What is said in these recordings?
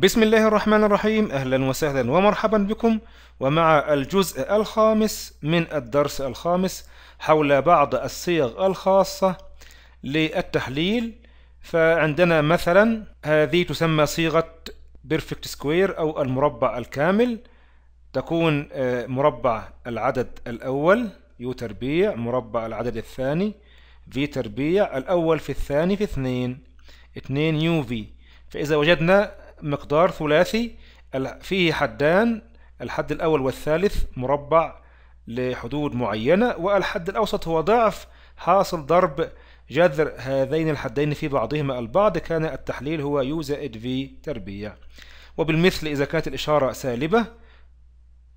بسم الله الرحمن الرحيم أهلا وسهلا ومرحبا بكم ومع الجزء الخامس من الدرس الخامس حول بعض الصيغ الخاصة للتحليل فعندنا مثلا هذه تسمى صيغة بيرفكت سكوير أو المربع الكامل تكون آه، مربع العدد الأول يو تربيع مربع العدد الثاني في تربيع الأول في الثاني في اثنين اثنين يو في فإذا وجدنا مقدار ثلاثي فيه حدان الحد الأول والثالث مربع لحدود معينة والحد الأوسط هو ضعف حاصل ضرب جذر هذين الحدين في بعضهما البعض كان التحليل هو يو زائد في تربيع وبالمثل إذا كانت الإشارة سالبة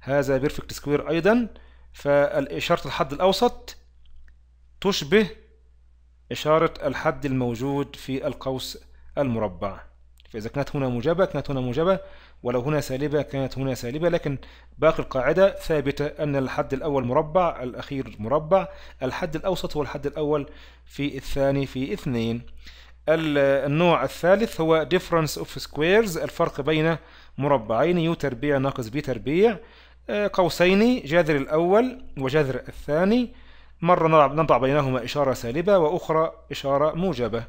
هذا بيرفكت سكوير أيضا فإشارة الحد الأوسط تشبه إشارة الحد الموجود في القوس المربع فإذا كانت هنا موجبة كانت هنا موجبة ولو هنا سالبة كانت هنا سالبة لكن باقي القاعدة ثابتة أن الحد الأول مربع الأخير مربع الحد الأوسط هو الحد الأول في الثاني في اثنين النوع الثالث هو difference of squares الفرق بين مربعين يو تربيع ناقص بي تربيع آه، قوسين جذر الأول وجذر الثاني مرة نضع بينهما إشارة سالبة وأخرى إشارة موجبة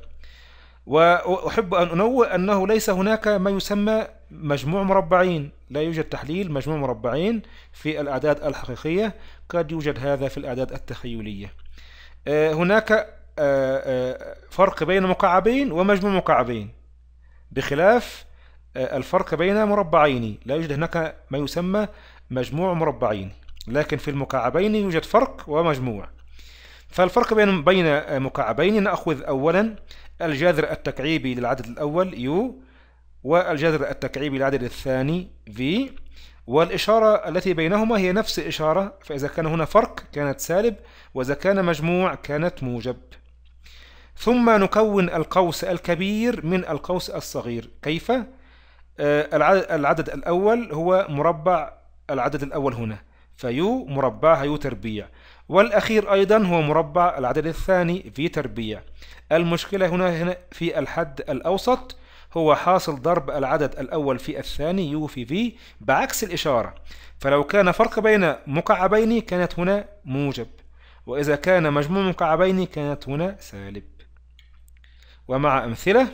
وأحب أن أنوه أنه ليس هناك ما يسمى مجموع مربعين لا يوجد تحليل مجموع مربعين في الأعداد الحقيقية قد يوجد هذا في الأعداد التخيلية آه، هناك آه، آه، فرق بين مكعبين ومجموع مكعبين بخلاف الفرق بين مربعين لا يوجد هناك ما يسمى مجموع مربعين لكن في المكعبين يوجد فرق ومجموع فالفرق بين بين مكعبين نأخذ أولا الجذر التكعيبي للعدد الأول U والجذر التكعيبي للعدد الثاني V والإشارة التي بينهما هي نفس الاشاره فإذا كان هنا فرق كانت سالب وإذا كان مجموع كانت موجب ثم نكون القوس الكبير من القوس الصغير كيف؟ آه، العدد الأول هو مربع العدد الأول هنا فيو مربعها يو تربيع والأخير أيضا هو مربع العدد الثاني في تربيع المشكلة هنا, هنا في الحد الأوسط هو حاصل ضرب العدد الأول في الثاني يو في في بعكس الإشارة فلو كان فرق بين مكعبين كانت هنا موجب وإذا كان مجموع مكعبين كانت هنا سالب ومع أمثلة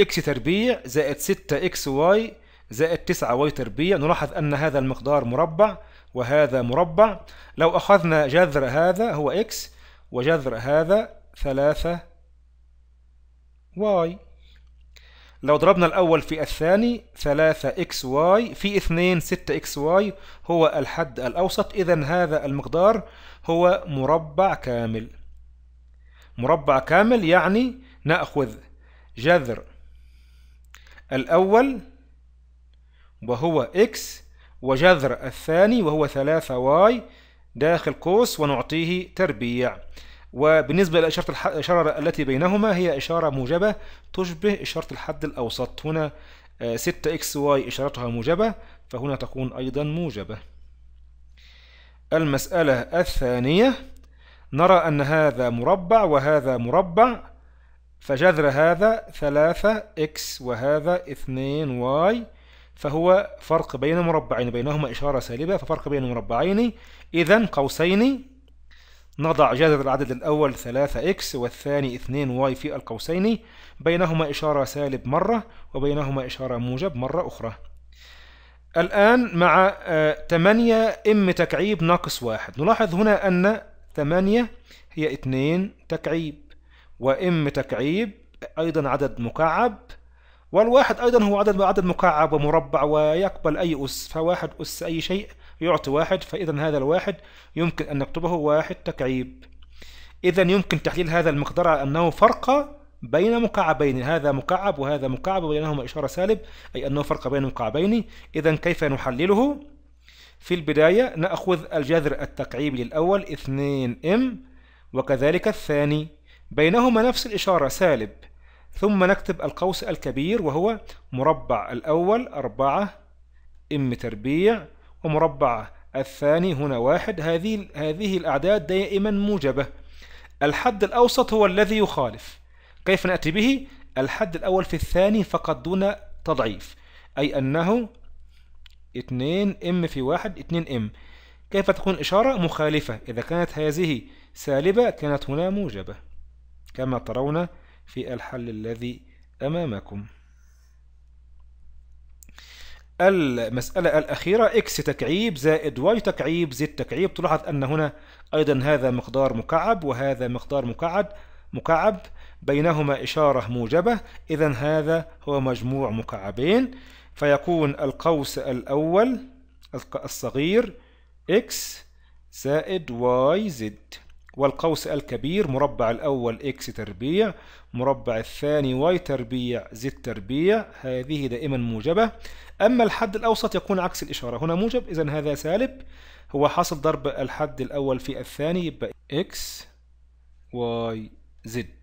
x تربيع زائد 6 xy زائد 9 واي تربيع نلاحظ أن هذا المقدار مربع وهذا مربع لو أخذنا جذر هذا هو إكس وجذر هذا 3 واي لو ضربنا الأول في الثاني 3 إكس واي في 2 6 إكس واي هو الحد الأوسط إذا هذا المقدار هو مربع كامل مربع كامل يعني نأخذ جذر الأول وهو x وجذر الثاني وهو 3y داخل قوس ونعطيه تربيع وبالنسبة لإشارة الإشارة التي بينهما هي إشارة موجبة تشبه إشارة الحد الأوسط هنا 6xy آه، إشارتها موجبة فهنا تكون أيضا موجبة المسألة الثانية نرى أن هذا مربع وهذا مربع فجذر هذا 3x وهذا 2y فهو فرق بين مربعين بينهما إشارة سالبة ففرق بين مربعين إذا قوسين نضع جذر العدد الأول 3x والثاني 2y في القوسين بينهما إشارة سالب مرة وبينهما إشارة موجب مرة أخرى الآن مع 8 آه، ام تكعيب ناقص واحد نلاحظ هنا أن 8 هي 2 تكعيب وام تكعيب أيضا عدد مكعب والواحد أيضا هو عدد عدد مكعب ومربع ويقبل أي أس فواحد أس أي شيء يعطي واحد فإذا هذا الواحد يمكن أن نكتبه واحد تكعيب إذا يمكن تحليل هذا المقدار على أنه فرق بين مكعبين هذا مكعب وهذا مكعب وبينهما إشارة سالب أي أنه فرق بين مكعبين إذا كيف نحلله؟ في البداية نأخذ الجذر التكعيبي للأول 2m وكذلك الثاني بينهما نفس الإشارة سالب ثم نكتب القوس الكبير وهو مربع الأول أربعة إم تربيع ومربع الثاني هنا واحد هذه هذه الأعداد دائما موجبة الحد الأوسط هو الذي يخالف كيف نأتي به؟ الحد الأول في الثاني فقط دون تضعيف أي أنه 2 ام في 1 2 ام كيف تكون إشارة مخالفة إذا كانت هذه سالبة كانت هنا موجبة كما ترون في الحل الذي أمامكم المسألة الأخيرة إكس تكعيب زائد واي تكعيب زد تكعيب تلاحظ أن هنا أيضا هذا مقدار مكعب وهذا مقدار مكعب مكعب بينهما إشارة موجبة إذا هذا هو مجموع مكعبين فيكون القوس الأول الصغير x زائد y زد والقوس الكبير مربع الأول إكس تربيع مربع الثاني واي تربيع زد تربيع هذه دائما موجبة أما الحد الأوسط يكون عكس الإشارة هنا موجب إذا هذا سالب هو حاصل ضرب الحد الأول في الثاني يبقى إكس واي زد